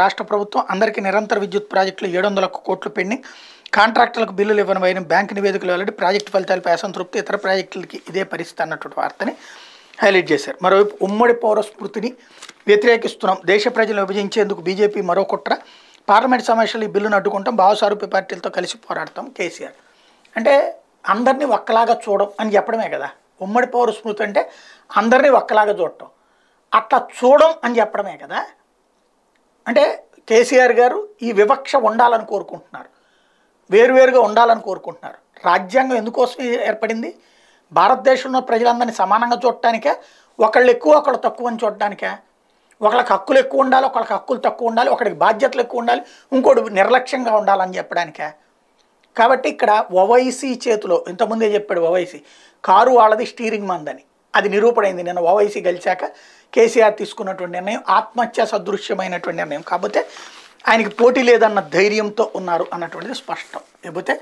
రాష్ట్ర ప్రభుత్వం అందరికీ నిరంతర విద్యుత్ ప్రాజెక్టులు ఏడు వందల కోట్లు పెండింగ్ కాంట్రాక్టులకు బిల్లులు ఇవ్వనివైన బ్యాంక్ నివేదికలు వెల్లడి ప్రాజెక్టు ఫలితాలపై అసంతృప్తి ఇతర ప్రాజెక్టులకి ఇదే పరిస్థితి అన్నటువంటి వార్తని హైలైట్ చేశారు మరోవైపు ఉమ్మడి పౌర స్మృతిని వ్యతిరేకిస్తున్నాం దేశ ప్రజలను విభజించేందుకు బీజేపీ మరో కుట్ర పార్లమెంట్ సమావేశాలు ఈ బిల్లును అడ్డుకుంటాం భావసారూప్య పార్టీలతో కలిసి పోరాడతాం కేసీఆర్ అంటే అందరినీ ఒక్కలాగా చూడడం అని చెప్పడమే కదా ఉమ్మడి పౌర స్మృతి అంటే అందరినీ ఒక్కలాగా చూడటం అట్లా చూడడం అని చెప్పడమే కదా అంటే కేసీఆర్ గారు ఈ వివక్ష ఉండాలని కోరుకుంటున్నారు వేరువేరుగా ఉండాలని కోరుకుంటున్నారు రాజ్యాంగం ఎందుకోసం ఏర్పడింది భారతదేశంలో ప్రజలందరినీ సమానంగా చూడటానికే ఒకళ్ళు ఎక్కువ ఒకళ్ళు తక్కువ అని చూడటానికే ఒకళ్ళకి హక్కులు ఎక్కువ ఉండాలి ఒకళ్ళకి హక్కులు తక్కువ ఉండాలి ఒకడికి బాధ్యతలు ఎక్కువ ఉండాలి ఇంకోటి నిర్లక్ష్యంగా ఉండాలని చెప్పడానికే కాబట్టి ఇక్కడ ఓవైసీ చేతిలో ఇంతకుముందే చెప్పాడు ఓవైసీ కారు వాళ్ళది స్టీరింగ్ మందని అది నిరూపణైంది నిన్న ఓవైసీ గెలిచాక కేసీఆర్ తీసుకున్నటువంటి నిర్ణయం ఆత్మహత్య సదృశ్యమైనటువంటి నిర్ణయం కాకపోతే ఆయనకి పోటీ లేదన్న ధైర్యంతో ఉన్నారు అన్నటువంటిది స్పష్టం లేకపోతే